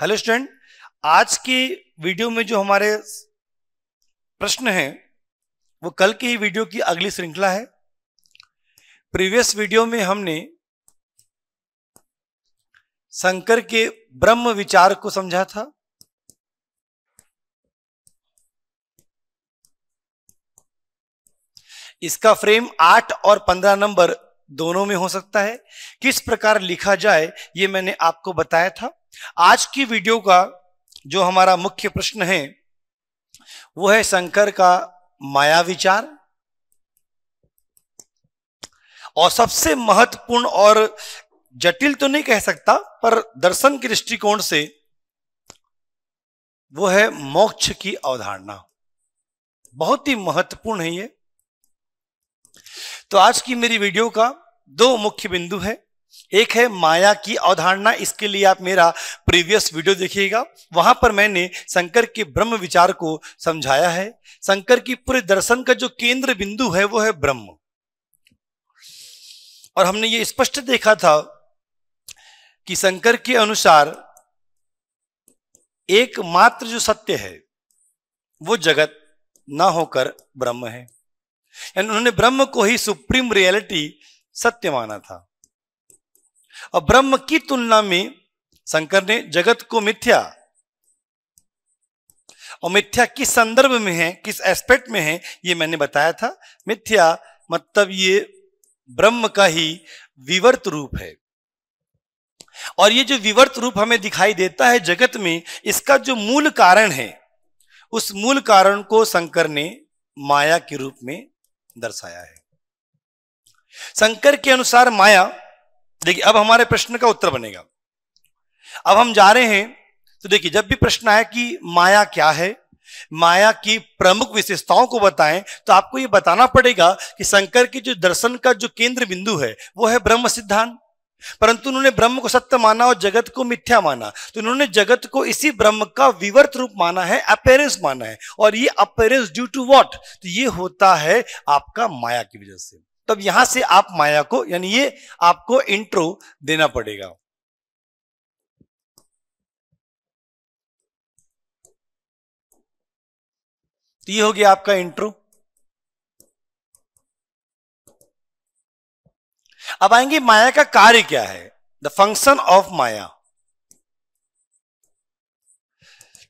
hello student आज की video में जो हमारे प्रश्न हैं वो कल की ही वीडियो की अगली श्रृंखला है प्रीवियस वीडियो में हमने शंकर के ब्रह्म विचार को समझा था इसका फ्रेम आठ और पंद्रह नंबर दोनों में हो सकता है किस प्रकार लिखा जाए ये मैंने आपको बताया था आज की वीडियो का जो हमारा मुख्य प्रश्न है वो है शंकर का माया विचार और सबसे महत्वपूर्ण और जटिल तो नहीं कह सकता पर दर्शन के दृष्टिकोण से वो है मोक्ष की अवधारणा बहुत ही महत्वपूर्ण है ये तो आज की मेरी वीडियो का दो मुख्य बिंदु है एक है माया की अवधारणा इसके लिए आप मेरा प्रीवियस वीडियो देखिएगा वहां पर मैंने शंकर के ब्रह्म विचार को समझाया है शंकर की पूरे दर्शन का जो केंद्र बिंदु है वो है ब्रह्म और हमने ये स्पष्ट देखा था कि शंकर के अनुसार एकमात्र जो सत्य है वो जगत ना होकर ब्रह्म है यानी उन्होंने ब्रह्म को ही सुप्रीम रियलिटी सत्य माना था और ब्रह्म की तुलना में शंकर ने जगत को मिथ्या और मिथ्या किस संदर्भ में है किस एस्पेक्ट में है ये मैंने बताया था मिथ्या मतलब ये ब्रह्म का ही विवर्त रूप है और ये जो विवर्त रूप हमें दिखाई देता है जगत में इसका जो मूल कारण है उस मूल कारण को शंकर ने माया के रूप में दर्शाया है शंकर के अनुसार माया देखिए अब हमारे प्रश्न का उत्तर बनेगा अब हम जा रहे हैं तो देखिए जब भी प्रश्न आया कि माया क्या है माया की प्रमुख विशेषताओं को बताएं तो आपको यह बताना पड़ेगा कि शंकर की जो दर्शन का जो केंद्र बिंदु है वो है ब्रह्म सिद्धांत परंतु उन्होंने ब्रह्म को सत्य माना और जगत को मिथ्या माना तो उन्होंने जगत को इसी ब्रह्म का विवर्त रूप माना है अपेरेंस माना है और ये अपेरेंस ड्यू टू वॉट तो ये होता है आपका माया की वजह से तब यहां से आप माया को यानी ये आपको इंट्रो देना पड़ेगा तो ये हो गया आपका इंट्रो अब आएंगे माया का कार्य क्या है द फंक्शन ऑफ माया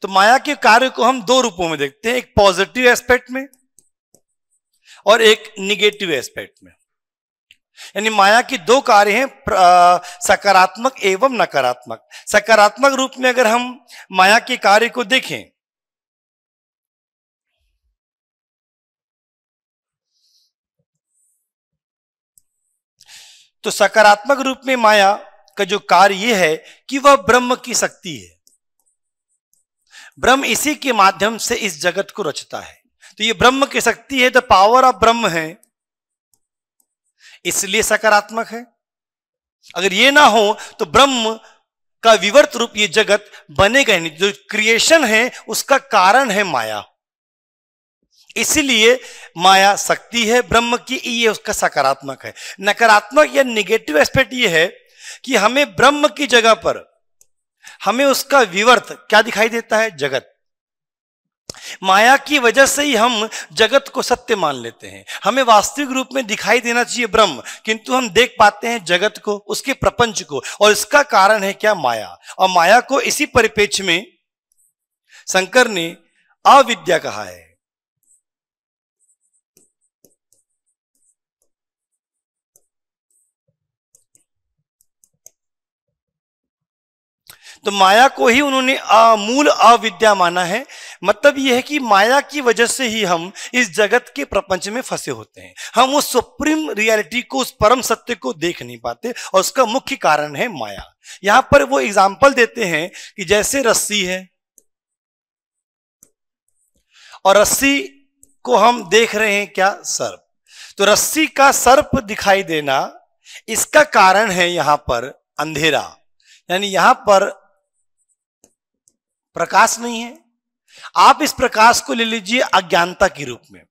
तो माया के कार्य को हम दो रूपों में देखते हैं एक पॉजिटिव एस्पेक्ट में और एक निगेटिव एस्पेक्ट में यानी माया की दो कार्य हैं सकारात्मक एवं नकारात्मक सकारात्मक रूप में अगर हम माया के कार्य को देखें तो सकारात्मक रूप में माया का जो कार्य यह है कि वह ब्रह्म की शक्ति है ब्रह्म इसी के माध्यम से इस जगत को रचता है तो ये ब्रह्म की शक्ति है द पावर ऑफ ब्रह्म है इसलिए सकारात्मक है अगर ये ना हो तो ब्रह्म का विवर्त रूप ये जगत बनेगा नहीं जो क्रिएशन है उसका कारण है माया इसीलिए माया शक्ति है ब्रह्म की ये उसका सकारात्मक है नकारात्मक या निगेटिव एस्पेक्ट ये है कि हमें ब्रह्म की जगह पर हमें उसका विवर्त क्या दिखाई देता है जगत माया की वजह से ही हम जगत को सत्य मान लेते हैं हमें वास्तविक रूप में दिखाई देना चाहिए ब्रह्म किंतु हम देख पाते हैं जगत को उसके प्रपंच को और इसका कारण है क्या माया और माया को इसी परिपेक्ष में शंकर ने अविद्या कहा है तो माया को ही उन्होंने मूल अविद्या माना है मतलब यह है कि माया की वजह से ही हम इस जगत के प्रपंच में फंसे होते हैं हम उस सुप्रीम रियलिटी को उस परम सत्य को देख नहीं पाते और उसका मुख्य कारण है माया यहां पर वो एग्जाम्पल देते हैं कि जैसे रस्सी है और रस्सी को हम देख रहे हैं क्या सर्प तो रस्सी का सर्प दिखाई देना इसका कारण है यहां पर अंधेरा यानी यहां पर प्रकाश नहीं है आप इस प्रकाश को ले लीजिए अज्ञानता के रूप में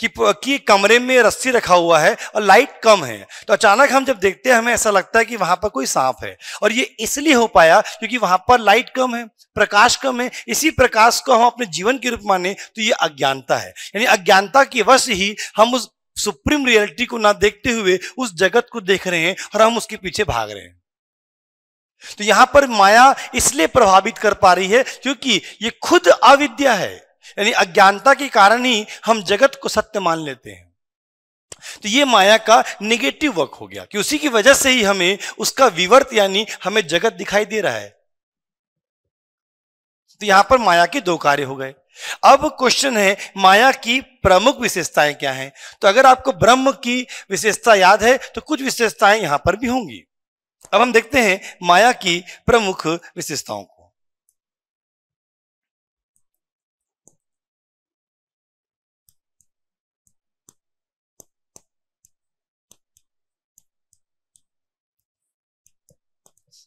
कि, कि कमरे में रस्सी रखा हुआ है और लाइट कम है तो अचानक हम जब देखते हैं हमें ऐसा लगता है कि वहां पर कोई सांप है और ये इसलिए हो पाया क्योंकि वहां पर लाइट कम है प्रकाश कम है इसी प्रकाश को हम अपने जीवन के रूप माने तो ये अज्ञानता है यानी अज्ञानता के वश ही हम उस सुप्रीम रियलिटी को ना देखते हुए उस जगत को देख रहे हैं और हम उसके पीछे भाग रहे हैं तो यहां पर माया इसलिए प्रभावित कर पा रही है क्योंकि ये खुद अविद्या है यानी अज्ञानता के कारण ही हम जगत को सत्य मान लेते हैं तो ये माया का निगेटिव वर्क हो गया कि उसी की वजह से ही हमें उसका विवर्त यानी हमें जगत दिखाई दे रहा है तो यहां पर माया के दो कार्य हो गए अब क्वेश्चन है माया की प्रमुख विशेषताएं क्या हैं तो अगर आपको ब्रह्म की विशेषता याद है तो कुछ विशेषताएं यहां पर भी होंगी अब हम देखते हैं माया की प्रमुख विशेषताओं को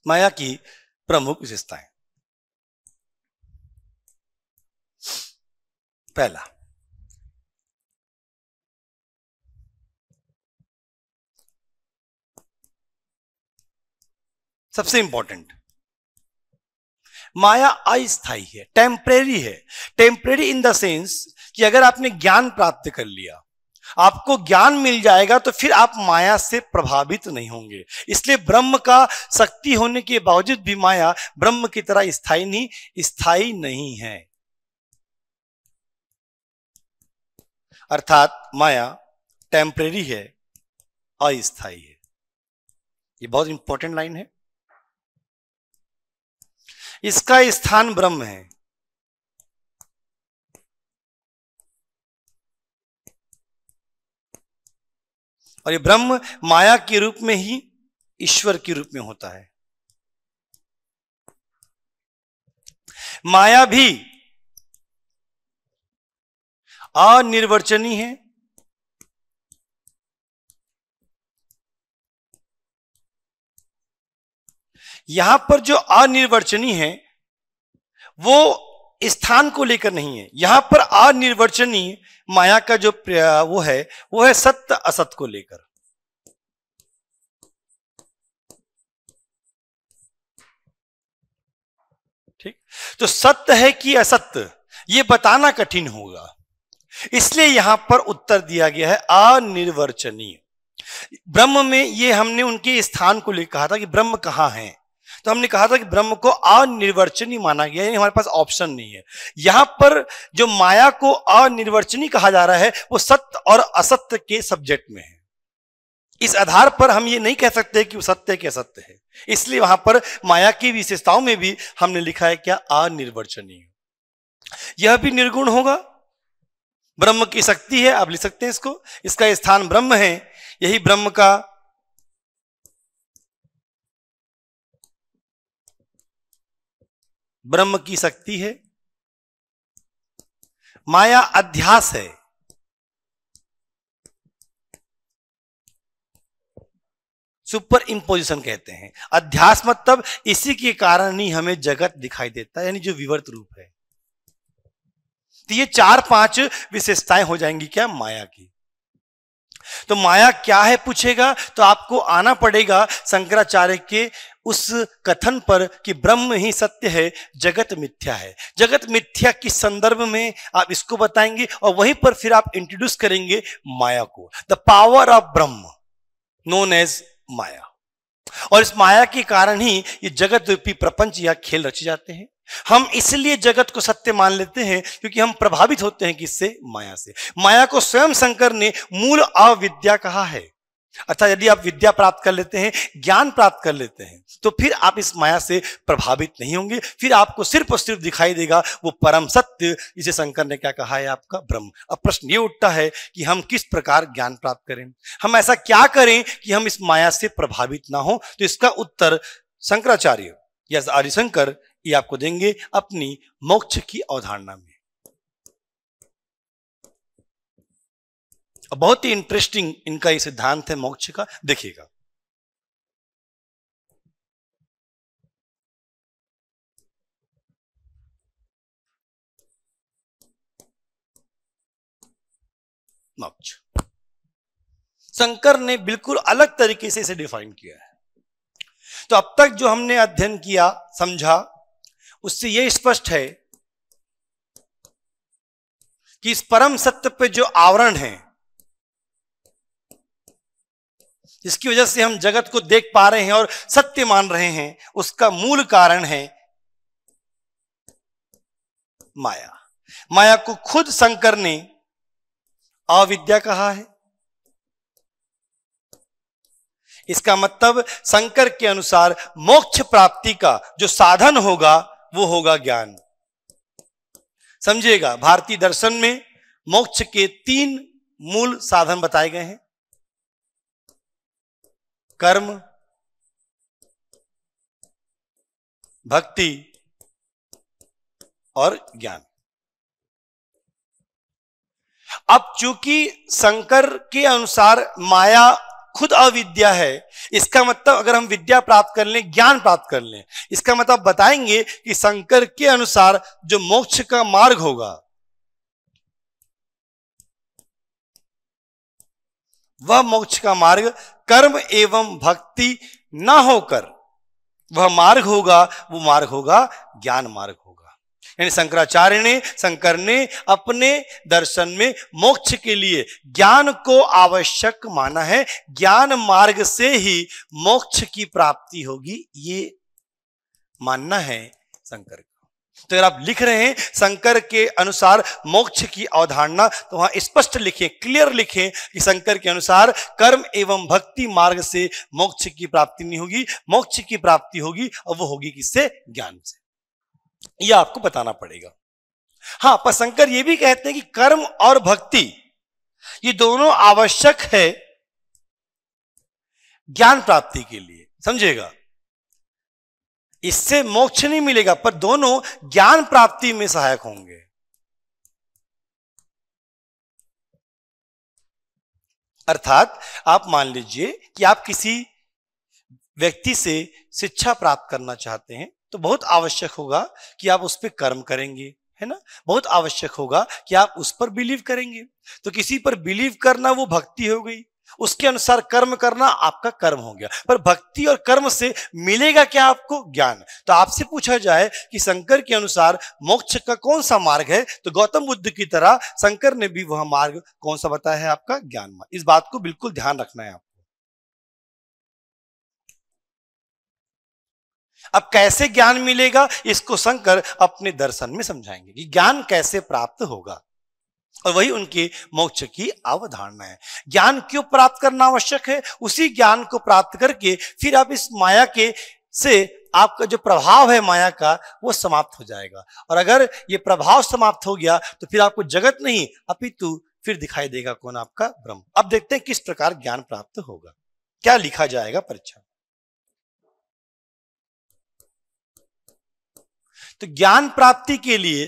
माया की प्रमुख विशेषताएं पहला सबसे इंपॉर्टेंट माया अस्थाई है टेम्परेरी है टेम्परेरी इन द सेंस कि अगर आपने ज्ञान प्राप्त कर लिया आपको ज्ञान मिल जाएगा तो फिर आप माया से प्रभावित नहीं होंगे इसलिए ब्रह्म का शक्ति होने के बावजूद भी माया ब्रह्म की तरह स्थाई नहीं स्थाई नहीं है अर्थात माया टेम्परेरी है अस्थाई है ये बहुत इंपॉर्टेंट लाइन है इसका स्थान ब्रह्म है और ये ब्रह्म माया के रूप में ही ईश्वर के रूप में होता है माया भी अनिर्वचनीय है यहां पर जो अनिर्वचनीय है वो स्थान को लेकर नहीं है यहां पर अनिर्वचनीय माया का जो वो है वो है सत्य असत को लेकर ठीक तो सत्य है कि असत्य ये बताना कठिन होगा इसलिए यहां पर उत्तर दिया गया है अनिर्वचनीय ब्रह्म में ये हमने उनके स्थान को लेकर कहा था कि ब्रह्म कहां है तो हमने कहा था कि ब्रह्म को अनिर्वचनी माना गया यानी हमारे पास ऑप्शन नहीं है यहां पर जो माया को अनिर्वचनी कहा जा रहा है वो सत्य और असत्य के सब्जेक्ट में है इस आधार पर हम ये नहीं कह सकते कि वो सत्य के असत्य है इसलिए वहां पर माया की विशेषताओं में भी हमने लिखा है क्या अनिर्वचनीय यह भी निर्गुण होगा ब्रह्म की शक्ति है आप लिख सकते हैं इसको इसका स्थान ब्रह्म है यही ब्रह्म का ब्रह्म की शक्ति है माया अध्यास है सुपर इंपोजिशन कहते हैं अध्यास मतलब इसी के कारण ही हमें जगत दिखाई देता है यानी जो विवर्त रूप है तो ये चार पांच विशेषताएं हो जाएंगी क्या माया की तो माया क्या है पूछेगा तो आपको आना पड़ेगा शंकराचार्य के उस कथन पर कि ब्रह्म ही सत्य है जगत मिथ्या है जगत मिथ्या किस संदर्भ में आप इसको बताएंगे और वहीं पर फिर आप इंट्रोड्यूस करेंगे माया को the power of Brahm known as maya और इस माया के कारण ही ये जगत रूपी प्रपंच या खेल रचे जाते हैं हम इसलिए जगत को सत्य मान लेते हैं क्योंकि हम प्रभावित होते हैं किससे माया से माया को स्वयं शंकर ने मूल अविद्या कहा है अर्थात यदि आप विद्या प्राप्त कर लेते हैं ज्ञान प्राप्त कर लेते हैं तो फिर आप इस माया से प्रभावित नहीं होंगे फिर आपको सिर्फ और सिर्फ दिखाई देगा वो परम सत्य जिसे शंकर ने क्या कहा है आपका ब्रह्म अब प्रश्न ये उठता है कि हम किस प्रकार ज्ञान प्राप्त करें हम ऐसा क्या करें कि हम इस माया से प्रभावित ना हो तो इसका उत्तर शंकराचार्य या आदिशंकर ये आपको देंगे अपनी मोक्ष की अवधारणा में बहुत ही इंटरेस्टिंग इनका ये सिद्धांत है मोक्ष का देखिएगा मोक्ष शंकर ने बिल्कुल अलग तरीके से इसे डिफाइन किया है तो अब तक जो हमने अध्ययन किया समझा उससे यह स्पष्ट है कि इस परम सत्य पे जो आवरण है जिसकी वजह से हम जगत को देख पा रहे हैं और सत्य मान रहे हैं उसका मूल कारण है माया माया को खुद शंकर ने अविद्या कहा है इसका मतलब शंकर के अनुसार मोक्ष प्राप्ति का जो साधन होगा वो होगा ज्ञान समझिएगा भारतीय दर्शन में मोक्ष के तीन मूल साधन बताए गए हैं कर्म भक्ति और ज्ञान अब चूंकि शंकर के अनुसार माया खुद अविद्या है इसका मतलब अगर हम विद्या प्राप्त कर लें ज्ञान प्राप्त कर लें इसका मतलब बताएंगे कि शंकर के अनुसार जो मोक्ष का मार्ग होगा वह मोक्ष का मार्ग कर्म एवं भक्ति ना होकर वह मार्ग होगा वो मार्ग होगा ज्ञान मार्ग होगा यानी शंकराचार्य ने शंकर ने अपने दर्शन में मोक्ष के लिए ज्ञान को आवश्यक माना है ज्ञान मार्ग से ही मोक्ष की प्राप्ति होगी ये मानना है शंकर का तो अगर आप लिख रहे हैं शंकर के अनुसार मोक्ष की अवधारणा तो वहां स्पष्ट लिखें क्लियर लिखें कि शंकर के अनुसार कर्म एवं भक्ति मार्ग से मोक्ष की प्राप्ति नहीं होगी मोक्ष की प्राप्ति होगी और वो होगी किससे ज्ञान से यह आपको बताना पड़ेगा हाँ पर शंकर यह भी कहते हैं कि कर्म और भक्ति ये दोनों आवश्यक है ज्ञान प्राप्ति के लिए समझेगा इससे मोक्ष नहीं मिलेगा पर दोनों ज्ञान प्राप्ति में सहायक होंगे अर्थात आप मान लीजिए कि आप किसी व्यक्ति से शिक्षा प्राप्त करना चाहते हैं तो बहुत आवश्यक होगा कि आप उस पर कर्म करेंगे है ना बहुत आवश्यक होगा कि आप उस पर बिलीव करेंगे तो किसी पर बिलीव करना वो भक्ति हो गई उसके अनुसार कर्म करना आपका कर्म हो गया पर भक्ति और कर्म से मिलेगा क्या आपको ज्ञान तो आपसे पूछा जाए कि शंकर के अनुसार मोक्ष का कौन सा मार्ग है तो गौतम बुद्ध की तरह शंकर ने भी वह मार्ग कौन सा बताया है आपका ज्ञान मार्ग इस बात को बिल्कुल ध्यान रखना है आपको अब कैसे ज्ञान मिलेगा इसको शंकर अपने दर्शन में समझाएंगे कि ज्ञान कैसे प्राप्त होगा और वही उनके मोक्ष की अवधारणा है ज्ञान क्यों प्राप्त करना आवश्यक है उसी ज्ञान को प्राप्त करके फिर आप इस माया के से आपका जो प्रभाव है माया का वो समाप्त हो जाएगा और अगर ये प्रभाव समाप्त हो गया तो फिर आपको जगत नहीं अपितु फिर दिखाई देगा कौन आपका ब्रह्म अब देखते हैं किस प्रकार ज्ञान प्राप्त होगा क्या लिखा जाएगा परीक्षा तो ज्ञान प्राप्ति के लिए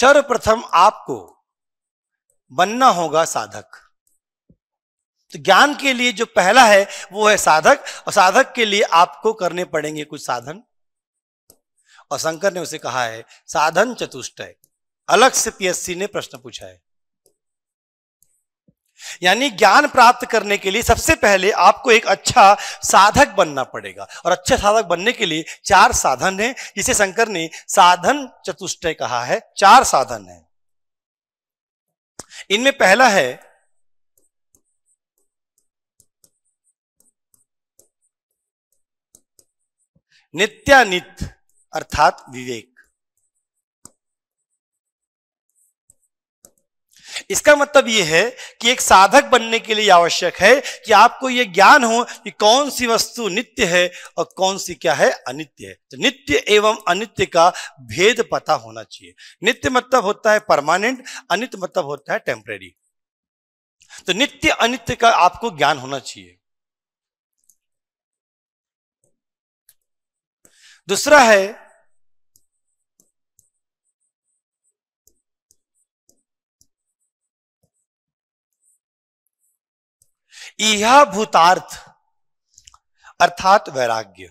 सर्वप्रथम आपको बनना होगा साधक तो ज्ञान के लिए जो पहला है वो है साधक और साधक के लिए आपको करने पड़ेंगे कुछ साधन और शंकर ने उसे कहा है साधन चतुष्टय अलग से पीएससी ने प्रश्न पूछा है यानी ज्ञान प्राप्त करने के लिए सबसे पहले आपको एक अच्छा साधक बनना पड़ेगा और अच्छे साधक बनने के लिए चार साधन है जिसे शंकर ने साधन चतुष्टय कहा है चार साधन है इनमें पहला है नित्यानित अर्थात विवेक इसका मतलब यह है कि एक साधक बनने के लिए आवश्यक है कि आपको यह ज्ञान हो कि कौन सी वस्तु नित्य है और कौन सी क्या है अनित्य है तो नित्य एवं अनित्य का भेद पता होना चाहिए नित्य मतलब होता है परमानेंट अनित्य मतलब होता है टेम्परेरी तो नित्य अनित्य का आपको ज्ञान होना चाहिए दूसरा है यह भूतार्थ अर्थात वैराग्य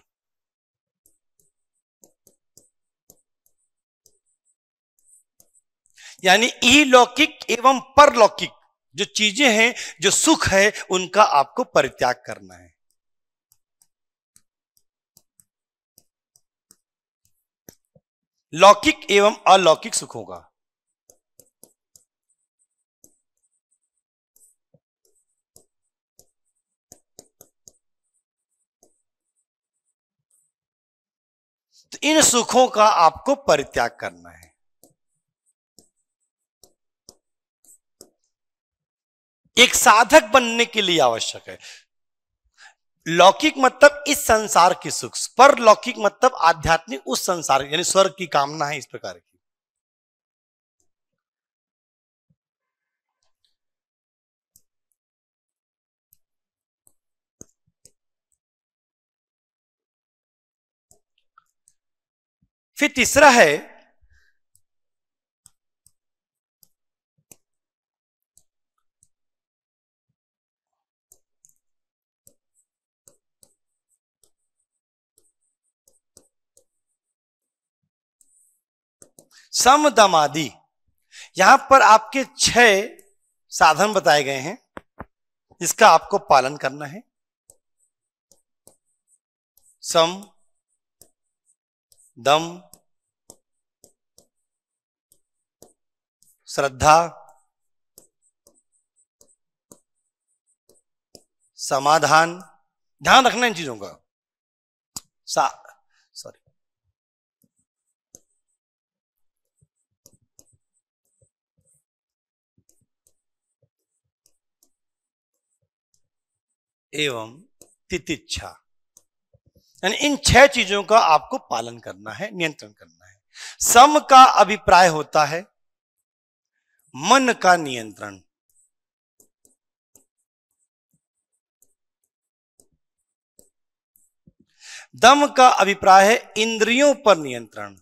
यानी ई लौकिक एवं परलौकिक जो चीजें हैं जो सुख है उनका आपको परित्याग करना है लौकिक एवं अलौकिक सुखों का तो इन सुखों का आपको परित्याग करना है एक साधक बनने के लिए आवश्यक है लौकिक मतलब इस संसार के सुख पर लौकिक मतलब आध्यात्मिक उस संसार यानी स्वर्ग की कामना है इस प्रकार की फिर तीसरा है समदमादि यहां पर आपके छह साधन बताए गए हैं जिसका आपको पालन करना है सम दम श्रद्धा समाधान ध्यान रखना इन चीजों का सा सॉरी एवं तितिच्छा यानी इन छह चीजों का आपको पालन करना है नियंत्रण करना है सम का अभिप्राय होता है मन का नियंत्रण दम का अभिप्राय है इंद्रियों पर नियंत्रण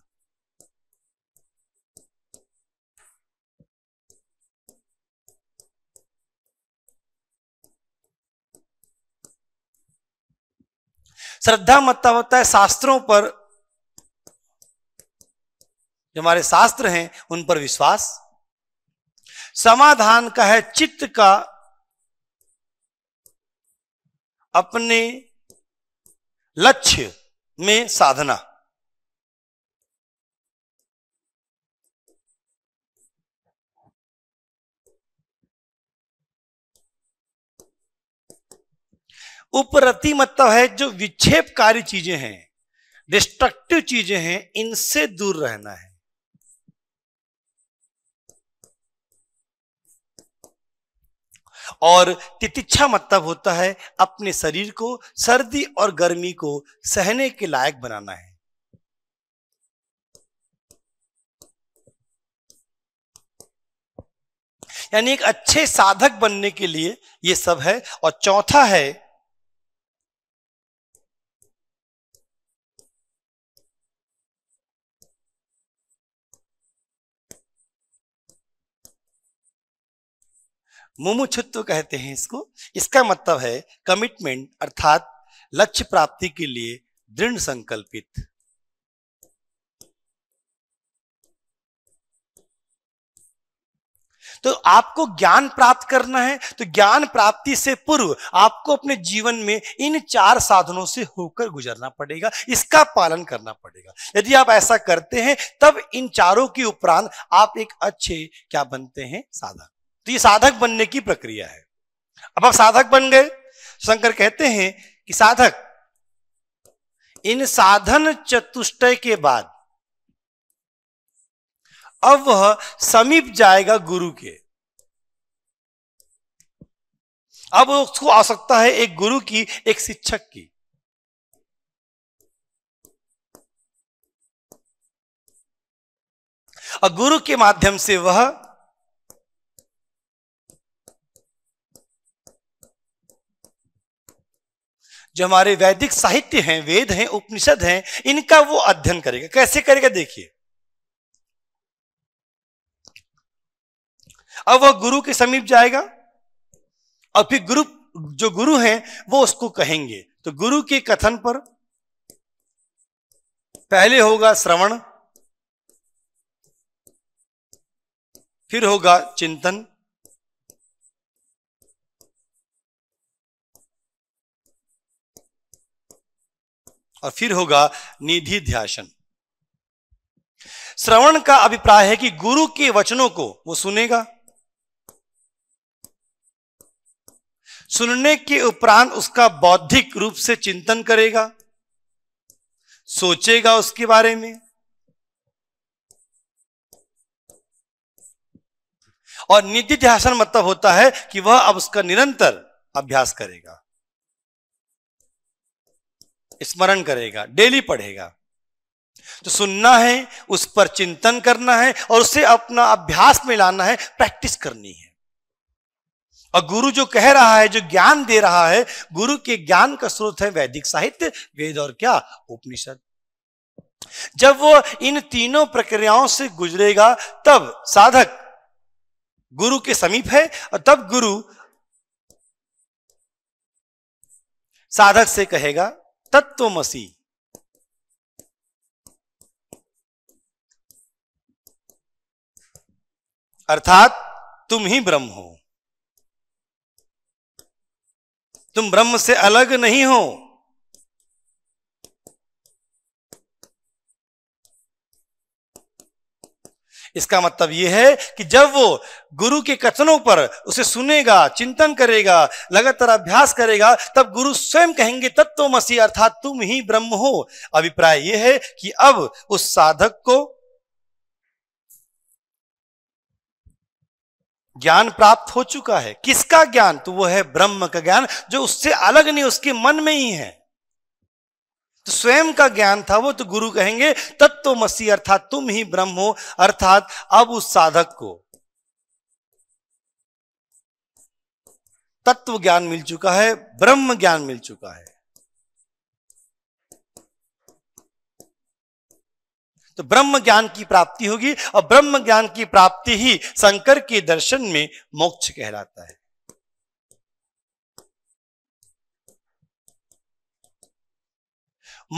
श्रद्धा मत्ता होता है शास्त्रों पर जो हमारे शास्त्र हैं उन पर विश्वास समाधान का है चित्त का अपने लक्ष्य में साधना उपरति मतलब है जो विक्षेपकारी चीजें हैं डिस्ट्रक्टिव चीजें हैं इनसे दूर रहना है और तितिच्छा मतलब होता है अपने शरीर को सर्दी और गर्मी को सहने के लायक बनाना है यानी एक अच्छे साधक बनने के लिए ये सब है और चौथा है मुमुक्षुत्व कहते हैं इसको इसका मतलब है कमिटमेंट अर्थात लक्ष्य प्राप्ति के लिए दृढ़ संकल्पित तो आपको ज्ञान प्राप्त करना है तो ज्ञान प्राप्ति से पूर्व आपको अपने जीवन में इन चार साधनों से होकर गुजरना पड़ेगा इसका पालन करना पड़ेगा यदि आप ऐसा करते हैं तब इन चारों के उपरांत आप एक अच्छे क्या बनते हैं साधन तो ये साधक बनने की प्रक्रिया है अब आप साधक बन गए शंकर कहते हैं कि साधक इन साधन चतुष्टय के बाद अब वह समीप जाएगा गुरु के अब उसको आवश्यकता है एक गुरु की एक शिक्षक की और गुरु के माध्यम से वह जो हमारे वैदिक साहित्य हैं वेद हैं उपनिषद हैं इनका वो अध्ययन करेगा कैसे करेगा देखिए अब वह गुरु के समीप जाएगा और फिर गुरु जो गुरु हैं वो उसको कहेंगे तो गुरु के कथन पर पहले होगा श्रवण फिर होगा चिंतन और फिर होगा निधि ध्यान श्रवण का अभिप्राय है कि गुरु के वचनों को वो सुनेगा सुनने के उपरांत उसका बौद्धिक रूप से चिंतन करेगा सोचेगा उसके बारे में और निधि ध्यान मतलब होता है कि वह अब उसका निरंतर अभ्यास करेगा स्मरण करेगा डेली पढ़ेगा तो सुनना है उस पर चिंतन करना है और उसे अपना अभ्यास में लाना है प्रैक्टिस करनी है और गुरु जो कह रहा है जो ज्ञान दे रहा है गुरु के ज्ञान का स्रोत है वैदिक साहित्य वेद और क्या उपनिषद जब वो इन तीनों प्रक्रियाओं से गुजरेगा तब साधक गुरु के समीप है और तब गुरु साधक से कहेगा तत्वमसी अर्थात तुम ही ब्रह्म हो तुम ब्रह्म से अलग नहीं हो इसका मतलब यह है कि जब वो गुरु के कथनों पर उसे सुनेगा चिंतन करेगा लगातार अभ्यास करेगा तब गुरु स्वयं कहेंगे तत्व मसीह अर्थात तुम ही ब्रह्म हो अभिप्राय यह है कि अब उस साधक को ज्ञान प्राप्त हो चुका है किसका ज्ञान तो वो है ब्रह्म का ज्ञान जो उससे अलग नहीं उसके मन में ही है तो स्वयं का ज्ञान था वो तो गुरु कहेंगे तत्व तो मसी अर्थात तुम ही ब्रह्म हो अर्थात अब उस साधक को तत्व ज्ञान मिल चुका है ब्रह्म ज्ञान मिल चुका है तो ब्रह्म ज्ञान की प्राप्ति होगी और ब्रह्म ज्ञान की प्राप्ति ही शंकर के दर्शन में मोक्ष कहलाता है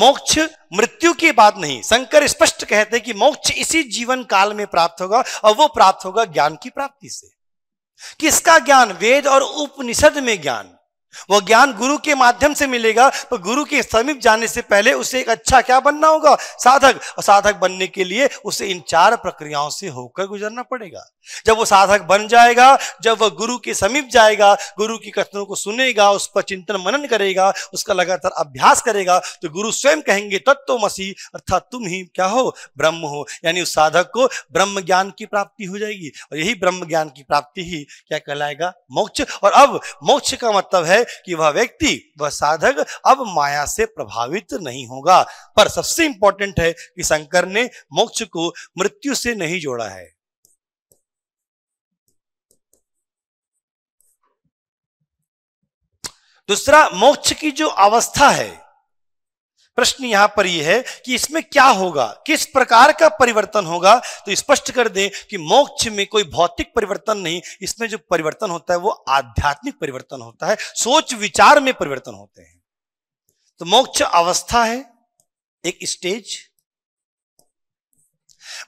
मोक्ष मृत्यु के बाद नहीं शंकर स्पष्ट कहते कि मोक्ष इसी जीवन काल में प्राप्त होगा और वो प्राप्त होगा ज्ञान की प्राप्ति से किसका ज्ञान वेद और उपनिषद में ज्ञान वह ज्ञान गुरु के माध्यम से मिलेगा पर गुरु के समीप जाने से पहले उसे एक अच्छा क्या बनना होगा साधक और साधक बनने के लिए उसे इन चार प्रक्रियाओं से होकर गुजरना पड़ेगा जब वो साधक बन जाएगा जब वह गुरु के समीप जाएगा गुरु की कथनों को सुनेगा उस पर चिंतन मनन करेगा उसका लगातार अभ्यास करेगा तो गुरु स्वयं कहेंगे तत्व मसीह अर्थात तुम ही क्या हो ब्रह्म हो यानी उस साधक को ब्रह्म ज्ञान की प्राप्ति हो जाएगी और यही ब्रह्म ज्ञान की प्राप्ति ही क्या कहलाएगा मोक्ष और अब मोक्ष का मतलब है कि वह व्यक्ति वह साधक अब माया से प्रभावित नहीं होगा पर सबसे इंपॉर्टेंट है कि शंकर ने मोक्ष को मृत्यु से नहीं जोड़ा है दूसरा मोक्ष की जो अवस्था है प्रश्न यहां पर यह है कि इसमें क्या होगा किस प्रकार का परिवर्तन होगा तो स्पष्ट कर दें कि मोक्ष में कोई भौतिक परिवर्तन नहीं इसमें जो परिवर्तन होता है वो आध्यात्मिक परिवर्तन होता है सोच विचार में परिवर्तन होते हैं तो मोक्ष अवस्था है एक स्टेज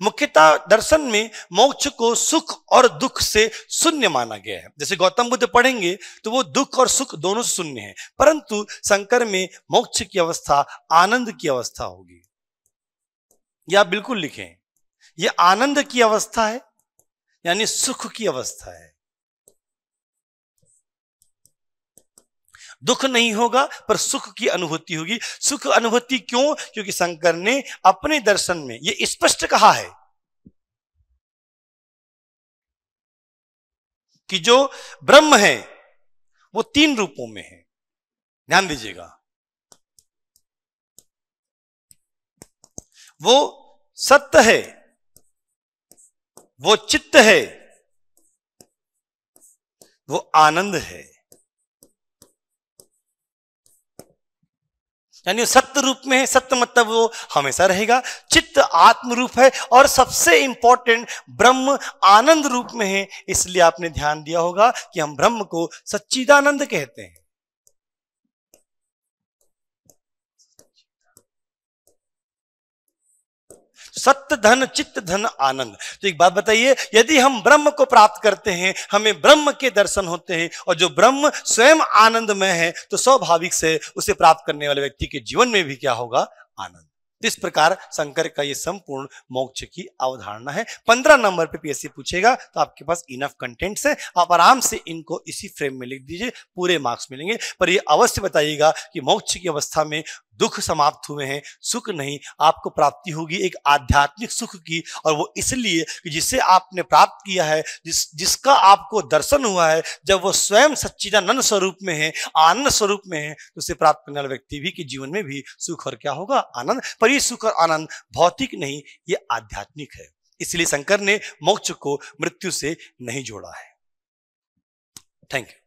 मुख्यतः दर्शन में मोक्ष को सुख और दुख से शून्य माना गया है जैसे गौतम बुद्ध पढ़ेंगे तो वो दुख और सुख दोनों शून्य है परंतु शंकर में मोक्ष की अवस्था आनंद की अवस्था होगी यह आप बिल्कुल लिखें यह आनंद की अवस्था है यानी सुख की अवस्था है दुख नहीं होगा पर सुख की अनुभूति होगी सुख अनुभूति क्यों क्योंकि शंकर ने अपने दर्शन में यह स्पष्ट कहा है कि जो ब्रह्म है वो तीन रूपों में है ध्यान दीजिएगा वो सत्य है वो चित्त है वो आनंद है यानी सत्य रूप में है सत्य मतलब वो हमेशा रहेगा चित्त आत्म रूप है और सबसे इंपॉर्टेंट ब्रह्म आनंद रूप में है इसलिए आपने ध्यान दिया होगा कि हम ब्रह्म को सच्चिदानंद कहते हैं सत्य धन चित्त धन आनंद तो एक बात बताइए यदि हम ब्रह्म को प्राप्त करते हैं हमें ब्रह्म के दर्शन होते हैं और जो ब्रह्म स्वयं आनंद में है तो स्वाभाविक से उसे प्राप्त करने वाले व्यक्ति के जीवन में भी क्या होगा आनंद तो इस प्रकार शंकर का ये संपूर्ण मोक्ष की अवधारणा है पंद्रह नंबर पे पीएससी पूछेगा तो आपके पास इनफ कंटेंट है आप आराम से इनको इसी फ्रेम में लिख दीजिए पूरे मार्क्स मिलेंगे पर ये अवश्य बताइएगा कि मोक्ष की अवस्था में दुख समाप्त हुए हैं सुख नहीं आपको प्राप्ति होगी एक आध्यात्मिक सुख की और वो इसलिए कि जिसे आपने प्राप्त किया है जिस जिसका आपको दर्शन हुआ है जब वो स्वयं सच्चिदानंद स्वरूप में है आनंद स्वरूप में है तो उसे प्राप्त करने वाले व्यक्ति भी कि जीवन में भी सुख और क्या होगा आनंद पर ये सुख और आनंद भौतिक नहीं ये आध्यात्मिक है इसलिए शंकर ने मोक्ष को मृत्यु से नहीं जोड़ा है थैंक यू